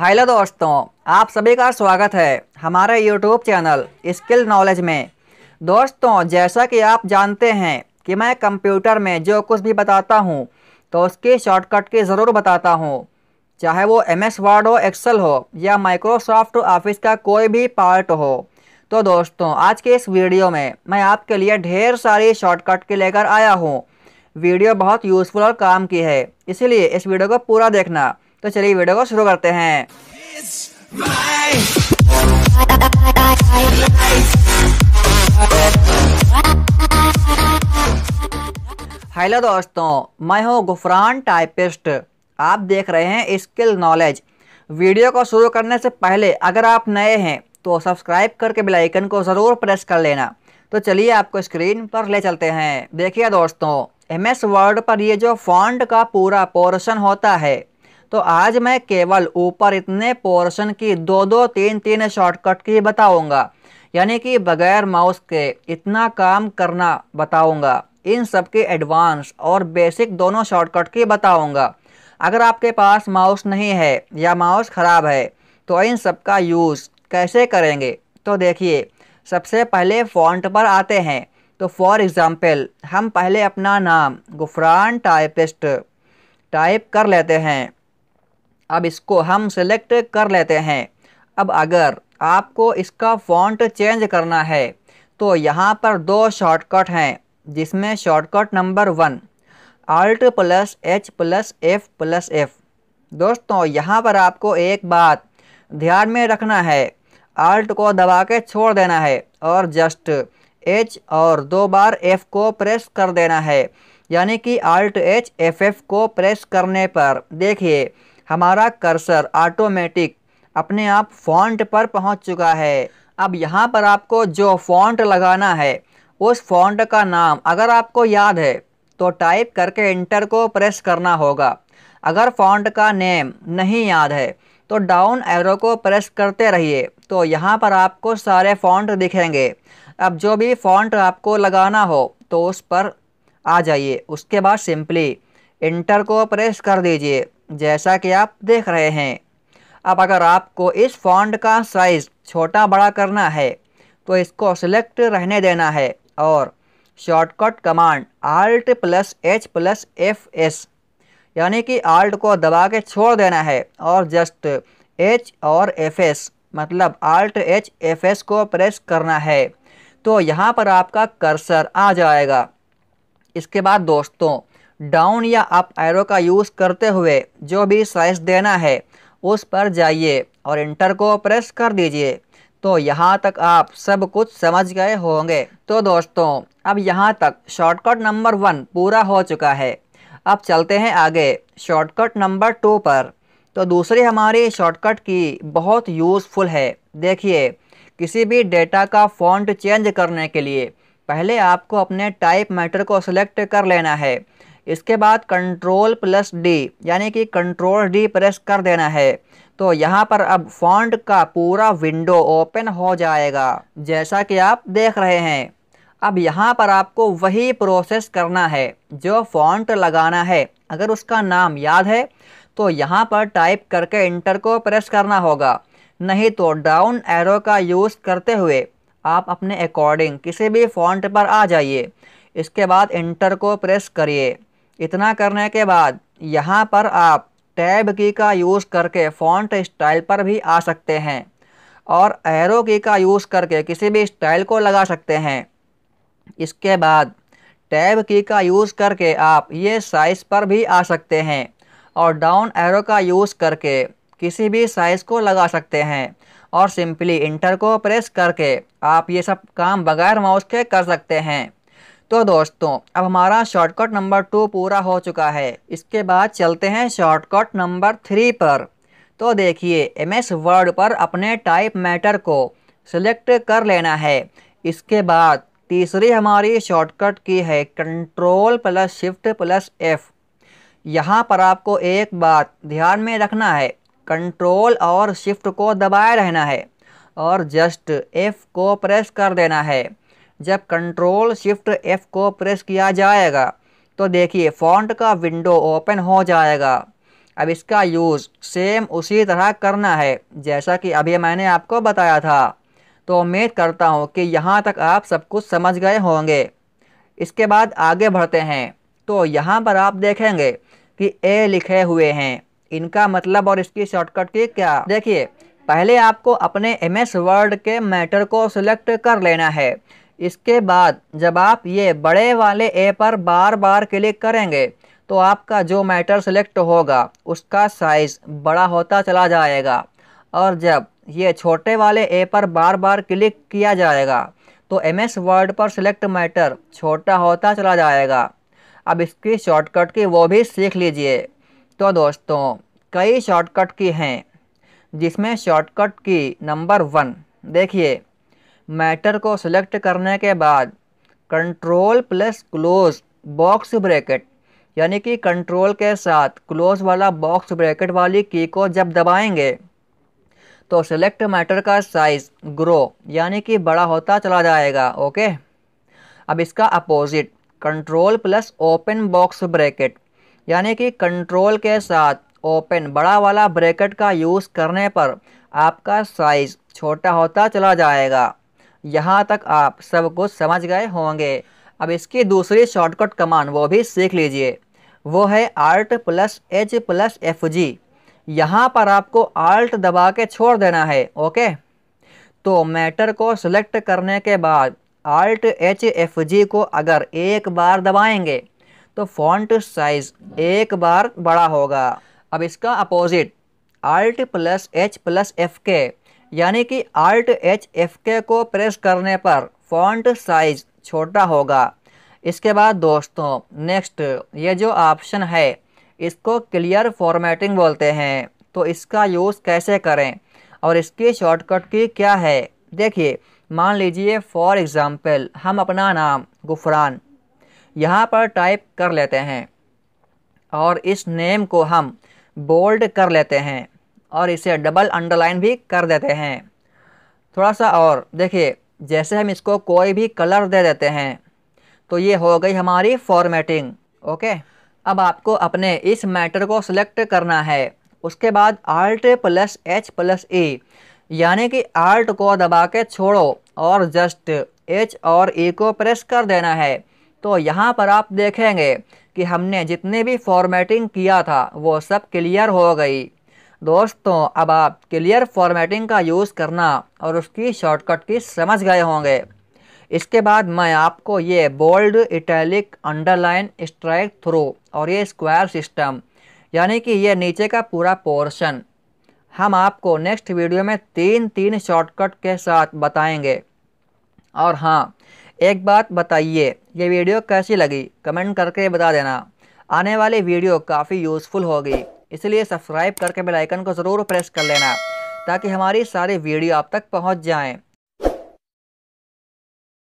hello दोस्तों आप सभी का स्वागत है हमारे यूट्यूब चैनल स्किल नॉलेज में दोस्तों जैसा कि आप जानते हैं कि मैं कंप्यूटर में जो कुछ भी बताता हूं तो उसके शॉर्टकट की ज़रूर बताता हूं चाहे वो एम एस वर्ड हो एक्सेल हो या माइक्रोसॉफ्ट ऑफिस का कोई भी पार्ट हो तो दोस्तों आज के इस वीडियो में मैं आपके लिए ढेर सारी शॉर्टकट के लेकर आया हूँ वीडियो बहुत यूज़फुल और काम की है इसीलिए इस वीडियो को पूरा देखना तो चलिए वीडियो को शुरू करते हैं हेलो दोस्तों मैं हूं गुफरान टाइपिस्ट आप देख रहे हैं स्किल नॉलेज वीडियो को शुरू करने से पहले अगर आप नए हैं तो सब्सक्राइब करके बेल आइकन को ज़रूर प्रेस कर लेना तो चलिए आपको स्क्रीन पर ले चलते हैं देखिए दोस्तों एम एस वर्ड पर ये जो फॉन्ट का पूरा पोर्शन होता है तो आज मैं केवल ऊपर इतने पोर्शन की दो दो तीन तीन शॉर्टकट की बताऊंगा यानी कि बगैर माउस के इतना काम करना बताऊंगा इन सब के एडवांस और बेसिक दोनों शॉर्टकट की बताऊंगा अगर आपके पास माउस नहीं है या माउस ख़राब है तो इन सब का यूज़ कैसे करेंगे तो देखिए सबसे पहले फॉन्ट पर आते हैं तो फॉर एग्ज़ाम्पल हम पहले अपना नाम गुफरान टाइपिस्ट टाइप कर लेते हैं अब इसको हम सेलेक्ट कर लेते हैं अब अगर आपको इसका फॉन्ट चेंज करना है तो यहाँ पर दो शॉर्टकट हैं जिसमें shortcut number one alt plus H plus F plus F दोस्तों यहाँ पर आपको एक बात ध्यान में रखना है आल्ट को दबा के छोड़ देना है और जस्ट एच और दो बार एफ़ को प्रेस कर देना है यानी कि आल्ट एच एफ एफ को प्रेस करने पर देखिए हमारा कर्सर ऑटोमेटिक अपने आप फॉन्ट पर पहुंच चुका है अब यहाँ पर आपको जो फॉन्ट लगाना है उस फॉन्ट का नाम अगर आपको याद है तो टाइप करके इंटर को प्रेस करना होगा अगर फॉन्ट का नेम नहीं याद है तो डाउन एरो को प्रेस करते रहिए तो यहाँ पर आपको सारे फॉन्ट दिखेंगे अब जो भी फॉन्ट आपको लगाना हो तो उस पर आ जाइए उसके बाद सिंपली इंटर को प्रेस कर दीजिए जैसा कि आप देख रहे हैं अब अगर आपको इस फॉन्ड का साइज़ छोटा बड़ा करना है तो इसको सिलेक्ट रहने देना है और shortcut command alt plus H plus F S यानी कि आल्ट को दबा के छोड़ देना है और जस्ट एच और एफ एस मतलब आल्ट एच एफ एस को प्रेस करना है तो यहाँ पर आपका कर्सर आ जाएगा इसके बाद दोस्तों डाउन या अप एरो का यूज़ करते हुए जो भी स्लाइस देना है उस पर जाइए और इंटर को प्रेस कर दीजिए तो यहाँ तक आप सब कुछ समझ गए होंगे तो दोस्तों अब यहाँ तक शॉर्टकट नंबर वन पूरा हो चुका है अब चलते हैं आगे शॉर्टकट नंबर टू पर तो दूसरी हमारी शॉर्टकट की बहुत यूज़फुल है देखिए किसी भी डेटा का फॉन्ट चेंज करने के लिए पहले आपको अपने टाइप मैटर को सिलेक्ट कर लेना है इसके बाद कंट्रोल प्लस डी यानी कि कंट्रोल डी प्रेस कर देना है तो यहाँ पर अब फॉन्ट का पूरा विंडो ओपन हो जाएगा जैसा कि आप देख रहे हैं अब यहाँ पर आपको वही प्रोसेस करना है जो फॉन्ट लगाना है अगर उसका नाम याद है तो यहाँ पर टाइप करके इंटर को प्रेस करना होगा नहीं तो डाउन एरो का यूज़ करते हुए आप अपने अकॉर्डिंग किसी भी फॉन्ट पर आ जाइए इसके बाद इंटर को प्रेस करिए इतना करने के बाद यहाँ पर आप टैब की का यूज़ करके फॉन्ट स्टाइल पर भी आ सकते हैं और एरो की का यूज़ करके किसी भी स्टाइल को लगा सकते हैं इसके बाद टैब की का यूज़ करके आप ये साइज़ पर भी आ सकते हैं और डाउन एरो का यूज़ करके किसी भी साइज़ को लगा सकते हैं और सिंपली इंटर को प्रेस करके आप ये सब काम बगैर माउस के कर सकते हैं तो दोस्तों अब हमारा शॉर्टकट नंबर टू पूरा हो चुका है इसके बाद चलते हैं शॉर्टकट नंबर थ्री पर तो देखिए एम एस वर्ड पर अपने टाइप मैटर को सिलेक्ट कर लेना है इसके बाद तीसरी हमारी शॉर्टकट की है control plus shift plus F यहाँ पर आपको एक बात ध्यान में रखना है कंट्रोल और शिफ्ट को दबाए रहना है और जस्ट एफ़ को प्रेस कर देना है जब कंट्रोल शिफ्ट एफ़ को प्रेस किया जाएगा तो देखिए फॉन्ट का विंडो ओपन हो जाएगा अब इसका यूज़ सेम उसी तरह करना है जैसा कि अभी मैंने आपको बताया था तो उम्मीद करता हूँ कि यहाँ तक आप सब कुछ समझ गए होंगे इसके बाद आगे बढ़ते हैं तो यहाँ पर आप देखेंगे कि ए लिखे हुए हैं इनका मतलब और इसकी शॉर्टकट की क्या देखिए पहले आपको अपने एम एस वर्ड के मैटर को सिलेक्ट कर लेना है इसके बाद जब आप ये बड़े वाले ए पर बार बार क्लिक करेंगे तो आपका जो मैटर सेलेक्ट होगा उसका साइज़ बड़ा होता चला जाएगा और जब ये छोटे वाले ए पर बार बार क्लिक किया जाएगा तो एम एस वर्ड पर सेलेक्ट मैटर छोटा होता चला जाएगा अब इसकी शॉर्टकट की वो भी सीख लीजिए तो दोस्तों कई शॉर्टकट की हैं जिसमें शॉर्टकट की नंबर वन देखिए मैटर को सिलेक्ट करने के बाद control plus close box bracket यानी कि कंट्रोल के साथ क्लोज वाला बॉक्स ब्रैकेट वाली की को जब दबाएंगे तो सिलेक्ट मैटर का साइज़ ग्रो यानी कि बड़ा होता चला जाएगा ओके अब इसका opposite control plus open box bracket यानी कि कंट्रोल के साथ ओपन बड़ा वाला ब्रैकेट का यूज़ करने पर आपका साइज़ छोटा होता चला जाएगा यहाँ तक आप सब कुछ समझ गए होंगे अब इसकी दूसरी शॉर्टकट कमांड वो भी सीख लीजिए वो है alt plus H plus F G यहाँ पर आपको आर्ट दबा के छोड़ देना है ओके तो मैटर को सिलेक्ट करने के बाद आर्ट एच एफ जी को अगर एक बार दबाएंगे तो फॉन्ट साइज़ एक बार बड़ा होगा अब इसका opposite alt plus H plus F K यानी कि आल्ट एच एफ के को प्रेस करने पर फॉन्ट साइज छोटा होगा इसके बाद दोस्तों नेक्स्ट ये जो ऑप्शन है इसको क्लियर फॉर्मेटिंग बोलते हैं तो इसका यूज़ कैसे करें और इसकी शॉर्टकट की क्या है देखिए मान लीजिए फॉर एग्ज़ाम्पल हम अपना नाम गुफरान यहाँ पर टाइप कर लेते हैं और इस नेम को हम बोल्ड कर लेते हैं और इसे डबल अंडरलाइन भी कर देते हैं थोड़ा सा और देखिए जैसे हम इसको कोई भी कलर दे देते हैं तो ये हो गई हमारी फॉर्मेटिंग ओके अब आपको अपने इस मैटर को सिलेक्ट करना है उसके बाद alt plus H plus E यानी कि आर्ट को दबा के छोड़ो और जस्ट एच और ई e को प्रेस कर देना है तो यहाँ पर आप देखेंगे कि हमने जितने भी फॉर्मेटिंग किया था वो सब क्लियर हो गई दोस्तों अब आप क्लियर फॉर्मेटिंग का यूज़ करना और उसकी शॉर्टकट की समझ गए होंगे इसके बाद मैं आपको ये bold italic underline strikethrough और ये स्क्वायर सिस्टम यानी कि ये नीचे का पूरा पोर्शन हम आपको नेक्स्ट वीडियो में तीन तीन शॉर्टकट के साथ बताएंगे और हाँ एक बात बताइए ये वीडियो कैसी लगी कमेंट करके बता देना आने वाली वीडियो काफ़ी यूज़फुल होगी इसलिए सब्सक्राइब करके बेल आइकन को ज़रूर प्रेस कर लेना ताकि हमारी सारी वीडियो आप तक पहुंच जाएं